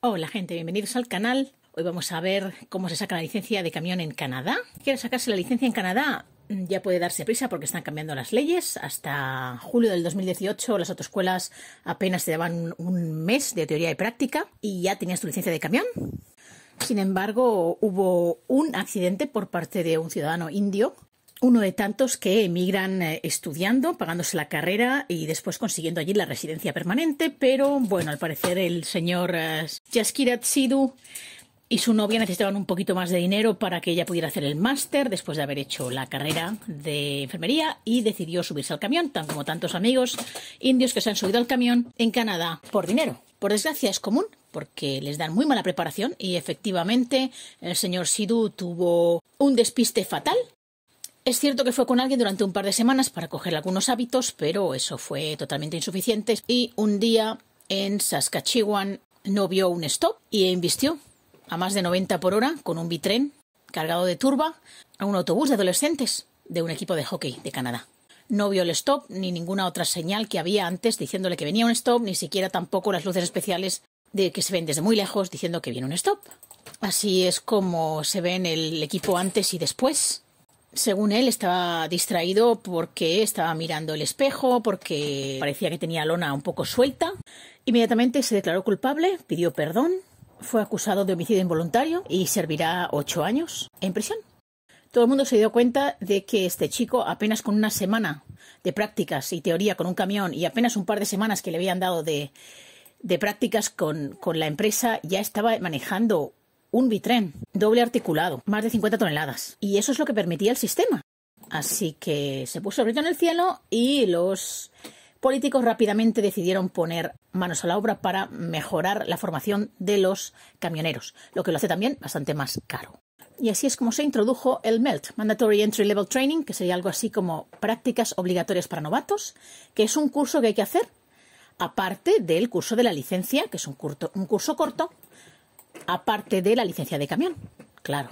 Hola gente, bienvenidos al canal. Hoy vamos a ver cómo se saca la licencia de camión en Canadá. sacarse la licencia en Canadá, mm, ya puede darse prisa porque están cambiando las leyes. Hasta julio del 2018 las autoescuelas apenas te daban un mes de teoría y práctica y ya tenías tu licencia de camión. Sin embargo, hubo un accidente por parte de un ciudadano indio uno de tantos que emigran eh, estudiando, pagándose la carrera y después consiguiendo allí la residencia permanente, pero bueno, al parecer el señor Jaskirat eh, Sidhu y su novia necesitaban un poquito más de dinero para que ella pudiera hacer el máster después de haber hecho la carrera de enfermería y decidió subirse al camión, tan como tantos amigos indios que se han subido al camión en Canadá por dinero. Por desgracia es común porque les dan muy mala preparación y efectivamente el señor Sidhu tuvo un despiste fatal es cierto que fue con alguien durante un par de semanas para coger algunos hábitos, pero eso fue totalmente insuficiente. Y un día en Saskatchewan no vio un stop y invistió a más de 90 por hora con un bitren cargado de turba a un autobús de adolescentes de un equipo de hockey de Canadá. No vio el stop ni ninguna otra señal que había antes diciéndole que venía un stop, ni siquiera tampoco las luces especiales de que se ven desde muy lejos diciendo que viene un stop. Así es como se ve en el equipo antes y después según él, estaba distraído porque estaba mirando el espejo, porque parecía que tenía lona un poco suelta. Inmediatamente se declaró culpable, pidió perdón, fue acusado de homicidio involuntario y servirá ocho años en prisión. Todo el mundo se dio cuenta de que este chico, apenas con una semana de prácticas y teoría con un camión y apenas un par de semanas que le habían dado de, prácticas con, con la empresa, ya estaba manejando un bitren doble articulado, más de 50 toneladas. Y eso es lo que permitía el sistema. Así que se puso el en el cielo y los políticos rápidamente decidieron poner manos a la obra para mejorar la formación de los camioneros, lo que lo hace también bastante más caro. Y así es como se introdujo el MELT, Mandatory Entry Level Training, que sería algo así como prácticas obligatorias para novatos, que es un curso que hay que hacer aparte del curso de la licencia, que es un curso corto aparte de la licencia de camión, claro.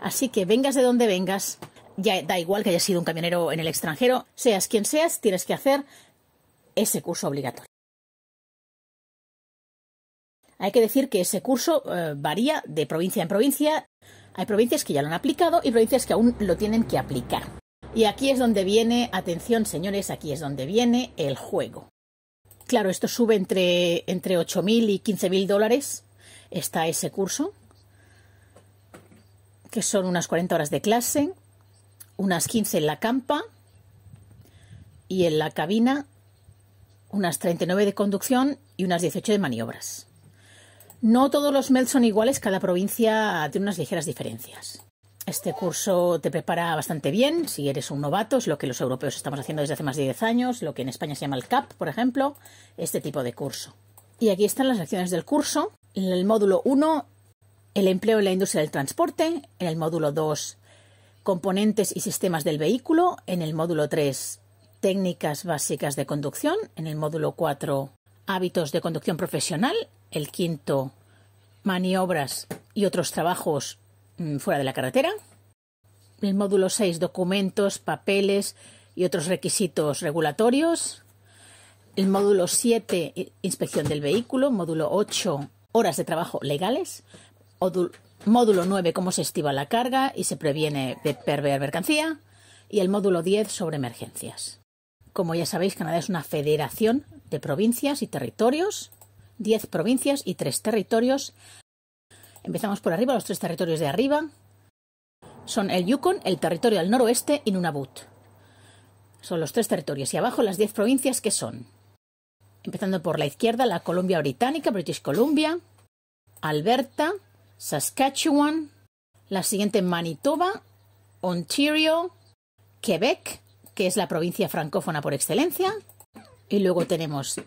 Así que vengas de donde vengas, ya da igual que hayas sido un camionero en el extranjero, seas quien seas, tienes que hacer ese curso obligatorio. Hay que decir que ese curso eh, varía de provincia en provincia. Hay provincias que ya lo han aplicado y provincias que aún lo tienen que aplicar. Y aquí es donde viene, atención señores, aquí es donde viene el juego. Claro, esto sube entre, entre 8.000 y 15.000 dólares está ese curso, que son unas 40 horas de clase, unas 15 en la campa y en la cabina unas 39 de conducción y unas 18 de maniobras. No todos los mels son iguales, cada provincia tiene unas ligeras diferencias. Este curso te prepara bastante bien si eres un novato, es lo que los europeos estamos haciendo desde hace más de 10 años, lo que en España se llama el CAP, por ejemplo, este tipo de curso. Y aquí están las lecciones del curso, en el módulo 1, el empleo en la industria del transporte, en el módulo 2, componentes y sistemas del vehículo, en el módulo 3, técnicas básicas de conducción, en el módulo 4, hábitos de conducción profesional, el quinto, maniobras y otros trabajos mm, fuera de la carretera, En el módulo 6, documentos, papeles y otros requisitos regulatorios, el módulo 7, inspección del vehículo, módulo 8, horas de trabajo legales, módulo 9 cómo se estiva la carga y se previene de perder mercancía, y el módulo 10 sobre emergencias. Como ya sabéis, Canadá es una federación de provincias y territorios, 10 provincias y 3 territorios. Empezamos por arriba, los tres territorios de arriba son el Yukon, el territorio del noroeste y Nunavut. Son los tres territorios y abajo las 10 provincias que son empezando por la izquierda, la Colombia Británica, British Columbia, Alberta, Saskatchewan, la siguiente Manitoba, Ontario, Quebec, que es la provincia francófona por excelencia, y luego tenemos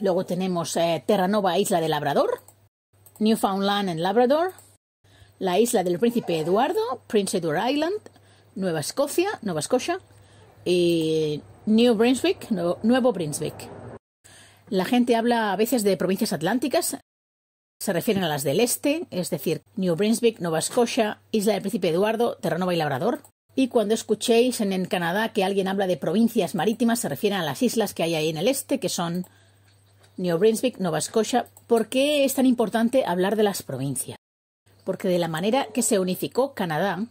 luego tenemos eh, Terranova, Isla de Labrador, Newfoundland en Labrador, la isla del Príncipe Eduardo, Prince Edward Island, Nueva Escocia, Nueva Escocia y New Brunswick, Nuevo Brunswick. La gente habla a veces de provincias atlánticas, se refieren a las del este, es decir, New Brunswick, Nova Scotia, Isla del Príncipe Eduardo, Terranova y Labrador. Y cuando escuchéis en, Canadá que alguien habla de provincias marítimas, se refieren a las islas que hay ahí en el este, que son New Brunswick, Nova Scotia. ¿Por qué es tan importante hablar de las provincias? Porque de la manera que se unificó Canadá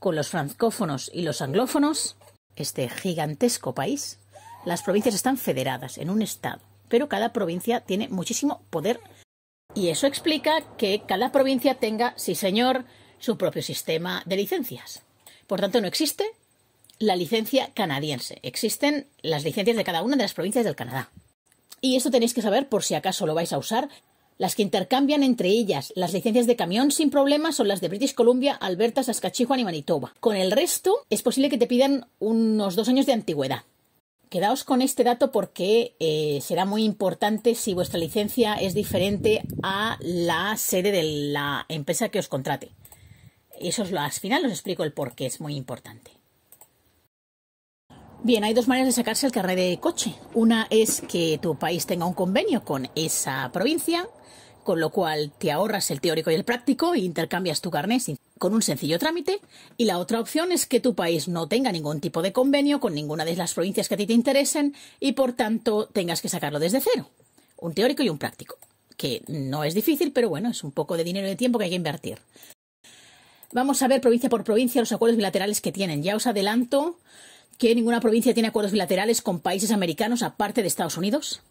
con los francófonos y los anglófonos, este gigantesco país, las provincias están federadas en un estado pero cada provincia tiene muchísimo poder. Y eso explica que cada provincia tenga, sí señor, su propio sistema de licencias. Por tanto, no existe la licencia canadiense. Existen las licencias de cada una de las provincias del Canadá. Y eso tenéis que saber por si acaso lo vais a usar. Las que intercambian entre ellas las licencias de camión sin problemas son las de British Columbia, Alberta, Saskatchewan y Manitoba. Con el resto es posible que te pidan unos dos años de antigüedad. Quedaos con este dato porque eh, será muy importante si vuestra licencia es diferente a la sede de la empresa que os contrate. Eso es lo, al final os explico el por qué es muy importante. Bien, hay dos maneras de sacarse el carnet de coche. Una es que tu país tenga un convenio con esa provincia, con lo cual te ahorras el teórico y el práctico e intercambias tu carnet sin con un sencillo trámite y la otra opción es que tu país no tenga ningún tipo de convenio con ninguna de las provincias que a ti te interesen y por tanto tengas que sacarlo desde cero. Un teórico y un práctico, que no es difícil, pero bueno, es un poco de dinero y de tiempo que hay que invertir. Vamos a ver provincia por provincia los acuerdos bilaterales que tienen. Ya os adelanto que ninguna provincia tiene acuerdos bilaterales con países americanos aparte de Estados Unidos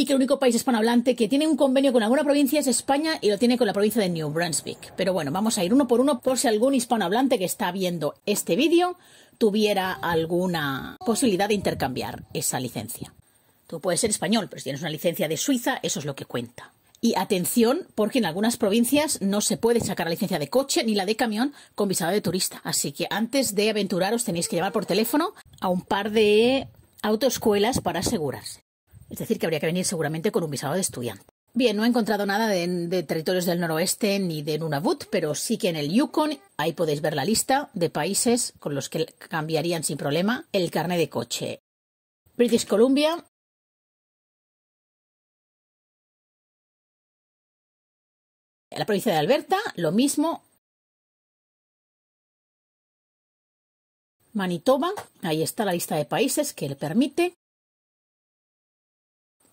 y que el único país hispanohablante que tiene un convenio con alguna provincia es España y lo tiene con la provincia de New Brunswick. Pero bueno, vamos a ir uno por uno por si algún hispanohablante que está viendo este vídeo tuviera alguna posibilidad de intercambiar esa licencia. Tú puedes ser español, pero si tienes una licencia de Suiza, eso es lo que cuenta. Y atención, porque en algunas provincias no se puede sacar la licencia de coche ni la de camión con visado de turista. Así que antes de aventuraros tenéis que llamar por teléfono a un par de autoescuelas para asegurarse. Es decir, que habría que venir seguramente con un visado de estudiante. Bien, no he encontrado nada de, territorios del noroeste ni de Nunavut, pero sí que en el Yukon, ahí podéis ver la lista de países con los que cambiarían sin problema el carnet de coche. British Columbia. La provincia de Alberta, lo mismo. Manitoba, ahí está la lista de países que le permite.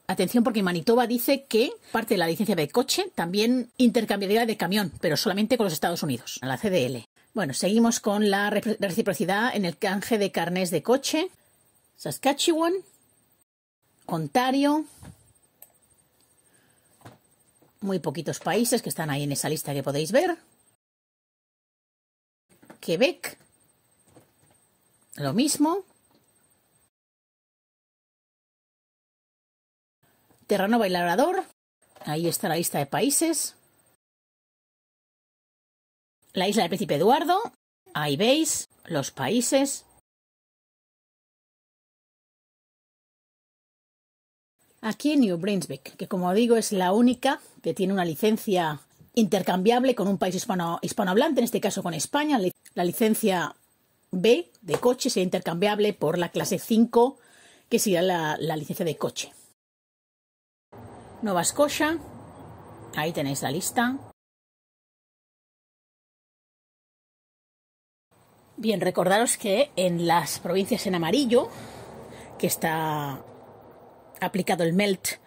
Atención porque Manitoba dice que parte de la licencia de coche también intercambiaría de camión, pero solamente con los Estados Unidos, a la CDL. Bueno, seguimos con la reciprocidad en el canje de carnés de coche. Saskatchewan, Ontario, muy poquitos países que están ahí en esa lista que podéis ver. Quebec, lo mismo. y Labrador. ahí está la lista de países. La isla del Príncipe Eduardo, ahí veis los países. Aquí en New Brunswick, que como digo es la única que tiene una licencia intercambiable con un país hispanohablante, en este caso con España. La licencia B de coche sería intercambiable por la clase 5, que sería la licencia de coche. Nueva Escocia. Ahí tenéis la lista. Bien, recordaros que en las provincias en amarillo, que está aplicado el MELT,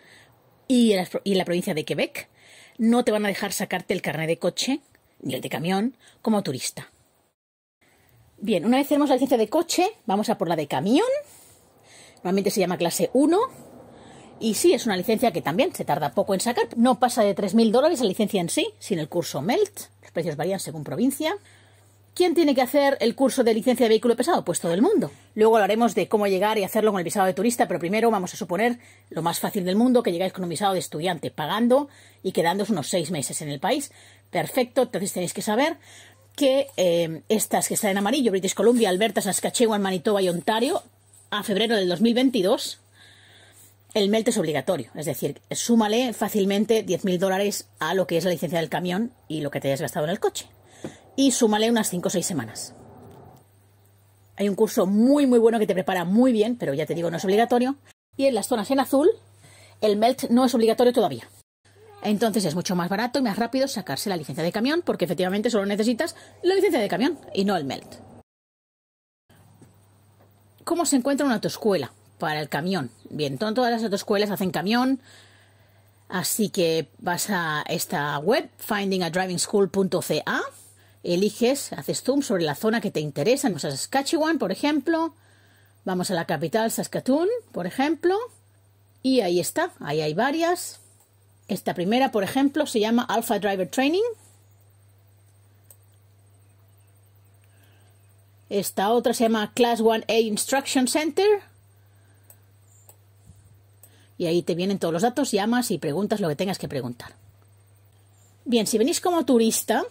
y en la, provincia de Quebec, no te van a dejar sacarte el carnet de coche ni el de camión como turista. Bien, una vez tenemos la licencia de coche, vamos a por la de camión. Normalmente se llama clase 1 y sí, es una licencia que también se tarda poco en sacar. No pasa de 3.000 dólares la licencia en sí, sin el curso MELT. Los precios varían según provincia. ¿Quién tiene que hacer el curso de licencia de vehículo pesado? Pues todo el mundo. Luego hablaremos de cómo llegar y hacerlo con el visado de turista, pero primero vamos a suponer lo más fácil del mundo, que llegáis con un visado de estudiante pagando y quedándose unos seis meses en el país. Perfecto, entonces tenéis que saber que eh, estas que están en amarillo, British Columbia, Alberta, Saskatchewan, Manitoba y Ontario, a febrero del 2022 el MELT es obligatorio, es decir, súmale fácilmente 10.000 dólares a lo que es la licencia del camión y lo que te hayas gastado en el coche. Y súmale unas 5 o 6 semanas. Hay un curso muy muy bueno que te prepara muy bien, pero ya te digo, no es obligatorio. Y en las zonas en azul, el MELT no es obligatorio todavía. Entonces es mucho más barato y más rápido sacarse la licencia de camión, porque efectivamente solo necesitas la licencia de camión y no el MELT. ¿Cómo se encuentra una autoescuela? para el camión. Bien, todas las escuelas hacen camión. Así que vas a esta web, findingadrivingschool.ca, eliges, haces zoom sobre la zona que te interesa, no a Saskatchewan, por ejemplo, vamos a la capital Saskatoon, por ejemplo, y ahí está, ahí hay varias. Esta primera, por ejemplo, se llama Alpha Driver Training. Esta otra se llama Class 1A Instruction Center y ahí te vienen todos los datos, llamas y preguntas lo que tengas que preguntar. Bien, si venís como turista,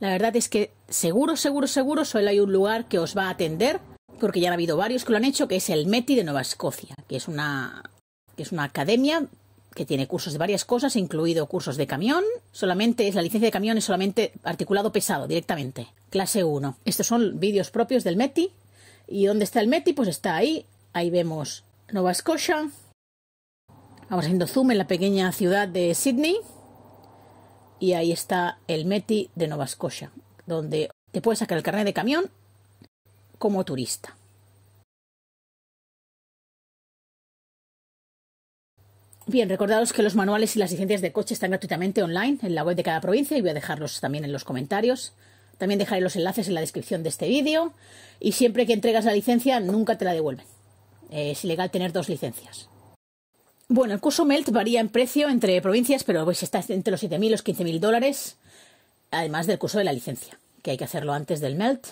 la verdad es que seguro, seguro, seguro solo hay un lugar que os va a atender, porque ya han habido varios que lo han hecho, que es el METI de Nueva Escocia, que es una, que es una academia que tiene cursos de varias cosas, incluido cursos de camión, solamente es la licencia de camión es solamente articulado pesado directamente, clase 1. Estos son vídeos propios del METI. ¿Y dónde está el METI? Pues está ahí, ahí vemos Nueva Escocia, Vamos haciendo zoom en la pequeña ciudad de Sydney y ahí está el Meti de Nova Scotia, donde te puedes sacar el carnet de camión como turista. Bien, recordaros que los manuales y las licencias de coche están gratuitamente online en la web de cada provincia y voy a dejarlos también en los comentarios. También dejaré los enlaces en la descripción de este vídeo. Y siempre que entregas la licencia, nunca te la devuelven. Es ilegal tener dos licencias. Bueno, el curso MELT varía en precio entre provincias, pero pues, está entre los 7.000 y los 15.000 dólares, además del curso de la licencia, que hay que hacerlo antes del MELT.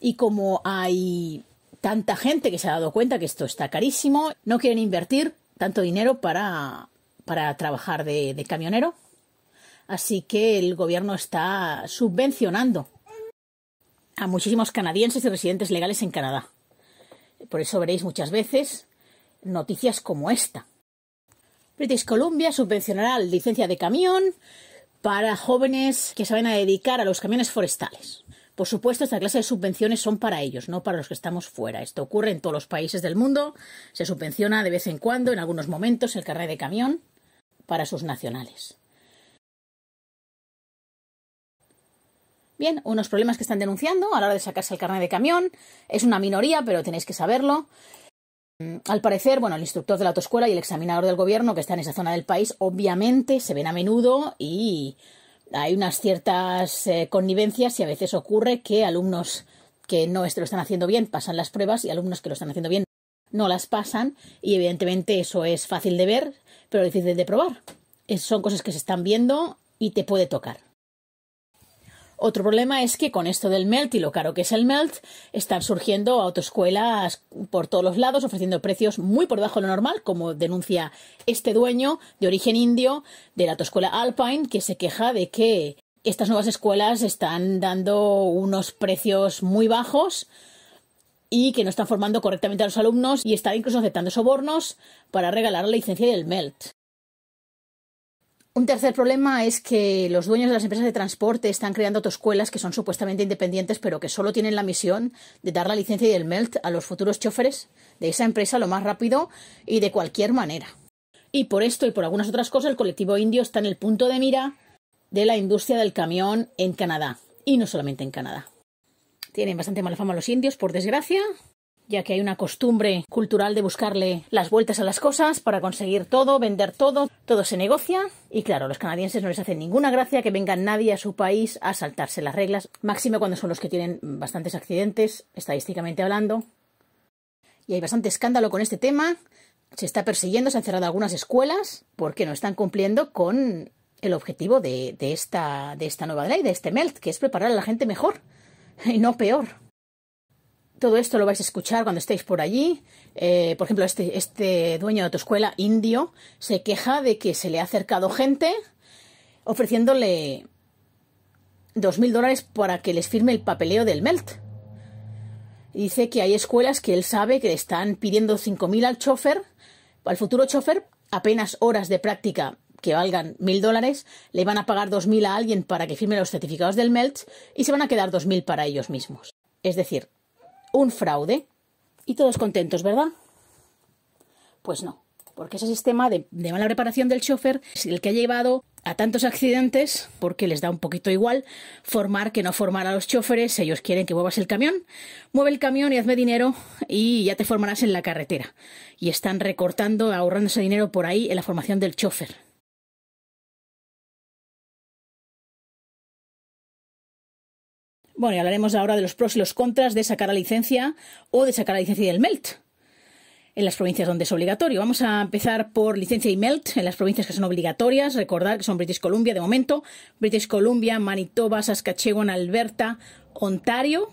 Y como hay tanta gente que se ha dado cuenta que esto está carísimo, no quieren invertir tanto dinero para, trabajar de camionero. Así que el gobierno está subvencionando a muchísimos canadienses y residentes legales en Canadá. Por eso veréis muchas veces noticias como esta. British Columbia subvencionará licencia de camión para jóvenes que se van a dedicar a los camiones forestales. Por supuesto, esta clase de subvenciones son para ellos, no para los que estamos fuera. Esto ocurre en todos los países del mundo. Se subvenciona de vez en cuando, en algunos momentos, el carnet de camión para sus nacionales. Bien, unos problemas que están denunciando a la hora de sacarse el carnet de camión. Es una minoría, pero tenéis que saberlo. Mm, al parecer, bueno, el instructor de la autoescuela y el examinador del gobierno que está en esa zona del país, obviamente se ven a menudo y hay unas ciertas eh, connivencias y a veces ocurre que alumnos que no lo están haciendo bien pasan las pruebas y alumnos que lo están haciendo bien no las pasan y evidentemente eso es fácil de ver, pero difícil de probar. son cosas que se están viendo y te puede tocar. Otro problema es que con esto del melt y lo caro que es el melt, están surgiendo autoescuelas por todos los lados ofreciendo precios muy por debajo de lo normal, como denuncia este dueño de origen indio de la autoescuela Alpine, que se queja de que estas nuevas escuelas están dando unos precios muy bajos y que no están formando correctamente a los alumnos y están incluso aceptando sobornos para regalar la licencia del MELT. Un tercer problema es que los dueños de las empresas de transporte están creando autoescuelas que son supuestamente independientes, pero que solo tienen la misión de dar la licencia y el MELT a los futuros choferes de esa empresa lo más rápido y de cualquier manera. Y por esto y por algunas otras cosas, el colectivo indio está en el punto de mira de la industria del camión en Canadá, y no solamente en Canadá. Tienen bastante mala fama los indios, por desgracia, ya que hay una costumbre cultural de buscarle las vueltas a las cosas para conseguir todo, vender todo, todo se negocia y claro, los canadienses no les hace ninguna gracia que venga nadie a su país a saltarse las reglas, máximo cuando son los que tienen bastantes accidentes, estadísticamente hablando. Y hay bastante escándalo con este tema. Se está persiguiendo, se han cerrado algunas escuelas porque no están cumpliendo con el objetivo de, esta, de esta nueva ley, de este MELT, que es preparar a la gente mejor y no peor. Todo esto lo vais a escuchar cuando estéis por allí. Eh, por ejemplo, este, este dueño de escuela indio se queja de que se le ha acercado gente ofreciéndole dos mil dólares para que les firme el papeleo del MELT. Dice que hay escuelas que él sabe que le están pidiendo 5.000 al chofer, al futuro chofer, apenas horas de práctica que valgan mil dólares, le van a pagar 2.000 a alguien para que firme los certificados del MELT y se van a quedar dos mil para ellos mismos. Es decir, un fraude. Y todos contentos, ¿verdad? Pues no, porque ese sistema de, mala preparación del chofer es el que ha llevado a tantos accidentes, porque les da un poquito igual formar que no formar a los choferes, ellos quieren que muevas el camión, mueve el camión y hazme dinero y ya te formarás en la carretera. Y están recortando, ahorrando ese dinero por ahí en la formación del chofer. Bueno, y hablaremos ahora de los pros y los contras de sacar la licencia o de sacar la licencia del MELT en las provincias donde es obligatorio. Vamos a empezar por licencia y MELT en las provincias que son obligatorias. Recordar que son British Columbia de momento, British Columbia, Manitoba, Saskatchewan, Alberta, Ontario.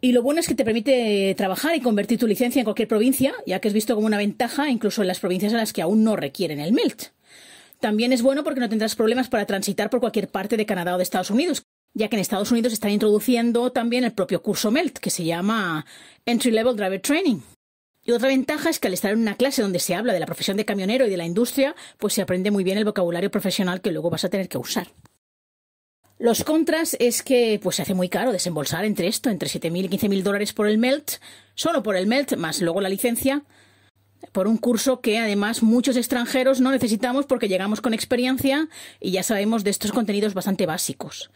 Y lo bueno es que te permite trabajar y convertir tu licencia en cualquier provincia, ya que es visto como una ventaja incluso en las provincias en las que aún no requieren el MELT. También es bueno porque no tendrás problemas para transitar por cualquier parte de Canadá o de Estados Unidos, ya que en Estados Unidos están introduciendo también el propio curso MELT, que se llama Entry Level Driver Training. Y otra ventaja es que al estar en una clase donde se habla de la profesión de camionero y de la industria, pues se aprende muy bien el vocabulario profesional que luego vas a tener que usar. Los contras es que pues se hace muy caro desembolsar entre esto, entre 7.000 y 15.000 dólares por el MELT, solo por el MELT, más luego la licencia, por un curso que además muchos extranjeros no necesitamos porque llegamos con experiencia y ya sabemos de estos contenidos bastante básicos.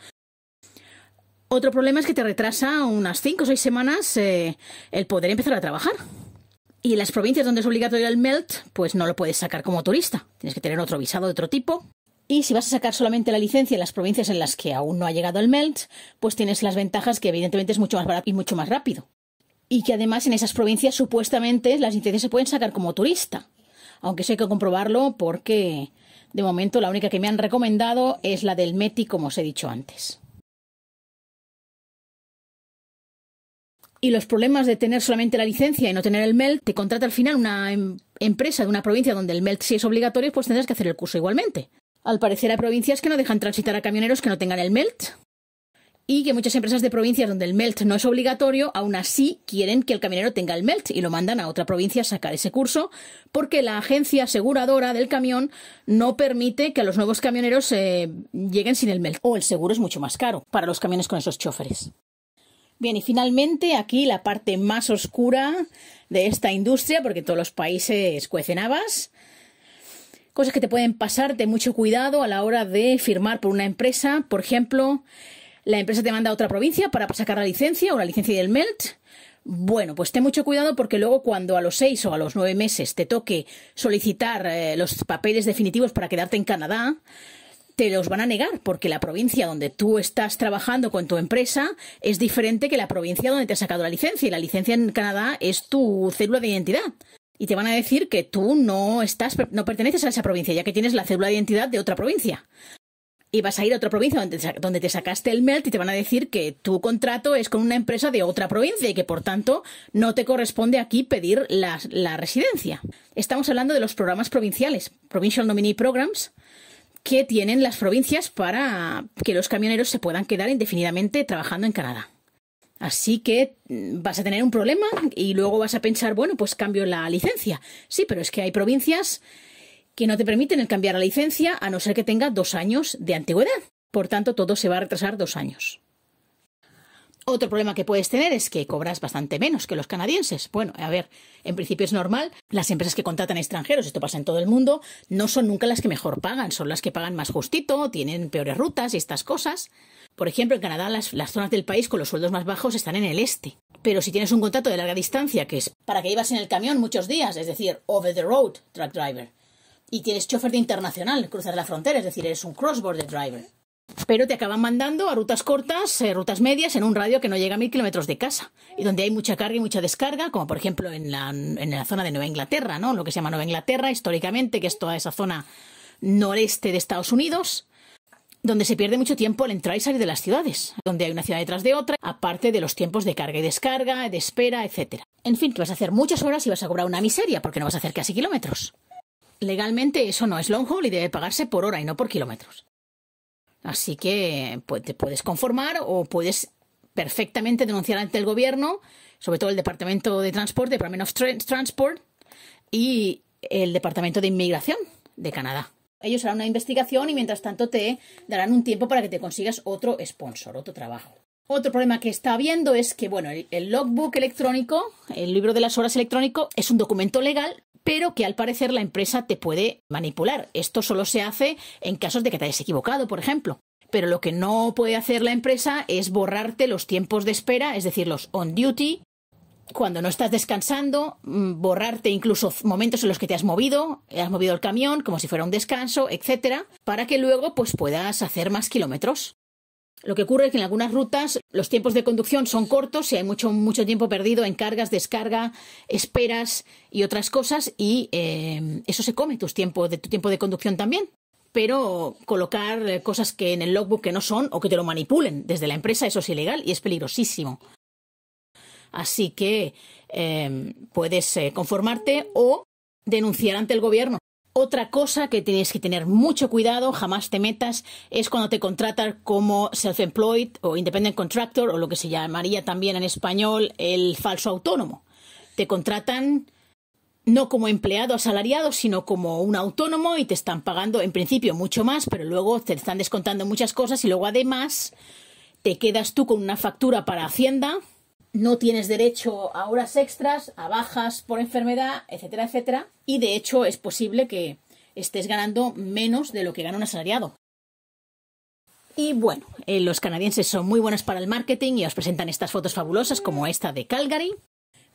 Otro problema es que te retrasa unas 5 o 6 semanas eh, el poder empezar a trabajar. Y en las provincias donde es obligatorio el MELT, pues no lo puedes sacar como turista. Tienes que tener otro visado de otro tipo. Y si vas a sacar solamente la licencia en las provincias en las que aún no ha llegado el MELT, pues tienes las ventajas que evidentemente es mucho más barato y mucho más rápido. Y que además en esas provincias supuestamente las licencias se pueden sacar como turista. Aunque eso hay que comprobarlo porque de momento la única que me han recomendado es la del METI, como os he dicho antes. y los problemas de tener solamente la licencia y no tener el MELT, te contrata al final una em, empresa de una provincia donde el MELT sí es obligatorio, pues tendrás que hacer el curso igualmente. Al parecer hay provincias que no dejan transitar a camioneros que no tengan el MELT y que muchas empresas de provincias donde el MELT no es obligatorio, aún así quieren que el camionero tenga el MELT y lo mandan a otra provincia a sacar ese curso porque la agencia aseguradora del camión no permite que a los nuevos camioneros eh, lleguen sin el MELT o el seguro es mucho más caro para los camiones con esos choferes. Bien, y finalmente aquí la parte más oscura de esta industria, porque todos los países cuecen habas. Cosas que te pueden pasar, ten mucho cuidado a la hora de firmar por una empresa. Por ejemplo, la empresa te manda a otra provincia para sacar la licencia o la licencia del MELT. Bueno, pues ten mucho cuidado porque luego cuando a los seis o a los nueve meses te toque solicitar eh, los papeles definitivos para quedarte en Canadá, te los van a negar porque la provincia donde tú estás trabajando con tu empresa es diferente que la provincia donde te ha sacado la licencia y la licencia en Canadá es tu célula de identidad. Y te van a decir que tú no estás, no perteneces a esa provincia, ya que tienes la célula de identidad de otra provincia y vas a ir a otra provincia donde te, sacaste el MELT y te van a decir que tu contrato es con una empresa de otra provincia y que por tanto no te corresponde aquí pedir la, la residencia. Estamos hablando de los programas provinciales, Provincial Nominee Programs, que tienen las provincias para que los camioneros se puedan quedar indefinidamente trabajando en Canadá. Así que mm, vas a tener un problema y luego vas a pensar, bueno, pues cambio la licencia. Sí, pero es que hay provincias que no te permiten cambiar la licencia a no ser que tenga dos años de antigüedad. Por tanto, todo se va a retrasar dos años. Otro problema que puedes tener es que cobras bastante menos que los canadienses. Bueno, a ver, en principio es normal. Las empresas que contratan extranjeros, esto pasa en todo el mundo, no son nunca las que mejor pagan, son las que pagan más justito, tienen peores rutas y estas cosas. Por ejemplo, en Canadá las, zonas del país con los sueldos más bajos están en el este. Pero si tienes un contrato de larga distancia, que es para que ibas en el camión muchos días, es decir, over the road truck driver, y tienes chofer de internacional, cruzar la frontera, es decir, eres un cross-border driver pero te acaban mandando a rutas cortas, eh, rutas medias, en un radio que no llega a mil kilómetros de casa, y donde hay mucha carga y mucha descarga, como por ejemplo en la, zona de Nueva Inglaterra, ¿no? Lo que se llama Nueva Inglaterra, históricamente, que es toda esa zona noreste de Estados Unidos, donde se pierde mucho tiempo al entrar y salir de las ciudades, donde hay una ciudad detrás de otra, aparte de los tiempos de carga y descarga, de espera, etc. En fin, que vas a hacer muchas horas y vas a cobrar una miseria, porque no vas a hacer casi kilómetros. Legalmente eso no es long haul y debe pagarse por hora y no por kilómetros. Así que pues, te puedes conformar o puedes perfectamente denunciar ante el gobierno, sobre todo el Departamento de Transporte, Department Transport, y el Departamento de Inmigración de Canadá. Ellos harán una investigación y mientras tanto te darán un tiempo para que te consigas otro sponsor, otro trabajo. Otro problema que está habiendo es que, bueno, el, logbook electrónico, el libro de las horas electrónico, es un documento legal pero que al parecer la empresa te puede manipular. Esto solo se hace en casos de que te hayas equivocado, por ejemplo. Pero lo que no puede hacer la empresa es borrarte los tiempos de espera, es decir, los on duty, cuando no estás descansando, mm, borrarte incluso momentos en los que te has movido, has movido el camión como si fuera un descanso, etcétera, para que luego pues puedas hacer más kilómetros. Lo que ocurre es que en algunas rutas los tiempos de conducción son cortos y hay mucho, mucho tiempo perdido en cargas, descarga, esperas y otras cosas y eh, eso se come tus tiempos de, tu tiempo de conducción también. Pero colocar eh, cosas que en el logbook que no son o que te lo manipulen desde la empresa, eso es ilegal y es peligrosísimo. Así que eh, puedes conformarte o denunciar ante el gobierno. Otra cosa que tienes que tener mucho cuidado, jamás te metas, es cuando te contratan como self-employed o independent contractor o lo que se llamaría también en español el falso autónomo. Te contratan no como empleado asalariado, sino como un autónomo y te están pagando en principio mucho más, pero luego te están descontando muchas cosas y luego además te quedas tú con una factura para Hacienda no tienes derecho a horas extras, a bajas por enfermedad, etcétera, etcétera. Y de hecho es posible que estés ganando menos de lo que gana un asalariado. Y bueno, eh, los canadienses son muy buenos para el marketing y os presentan estas fotos fabulosas como esta de Calgary.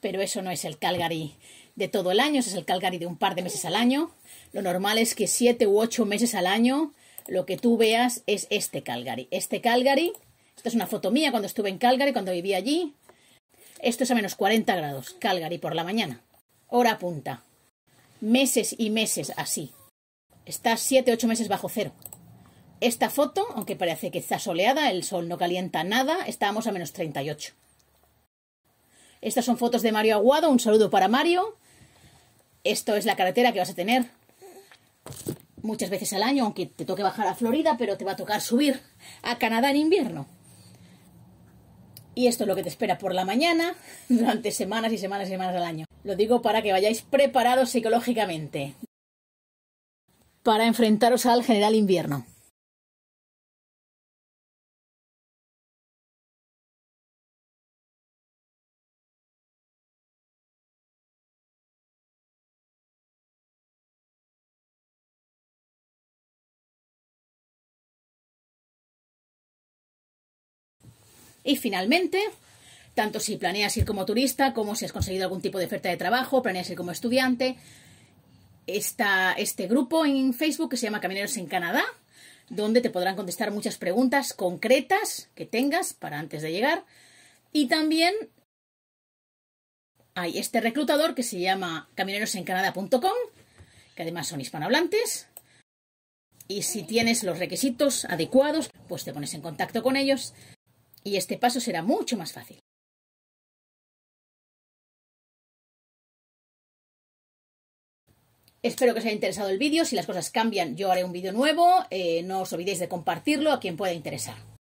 Pero eso no es el Calgary de todo el año, es el Calgary de un par de meses al año. Lo normal es que siete u ocho meses al año lo que tú veas es este Calgary. Este Calgary, esta es una foto mía cuando estuve en Calgary, cuando viví allí esto es a menos 40 grados, Calgary por la mañana. Hora punta. Meses y meses así. Está 7-8 meses bajo cero. Esta foto, aunque parece que está soleada, el sol no calienta nada, estábamos a menos 38. Estas son fotos de Mario Aguado, un saludo para Mario. Esto es la carretera que vas a tener muchas veces al año, aunque te toque bajar a Florida, pero te va a tocar subir a Canadá en invierno. Y esto es lo que te espera por la mañana durante semanas y semanas y semanas al año. Lo digo para que vayáis preparados psicológicamente para enfrentaros al general invierno. Y finalmente, tanto si planeas ir como turista, como si has conseguido algún tipo de oferta de trabajo, planeas ir como estudiante, está este grupo en Facebook que se llama Camineros en Canadá, donde te podrán contestar muchas preguntas concretas que tengas para antes de llegar. Y también hay este reclutador que se llama caminerosencanada.com, que además son hispanohablantes. Y si tienes los requisitos adecuados, pues te pones en contacto con ellos y este paso será mucho más fácil. Espero que os haya interesado el vídeo. Si las cosas cambian, yo haré un vídeo nuevo. Eh, no os olvidéis de compartirlo a quien pueda interesar.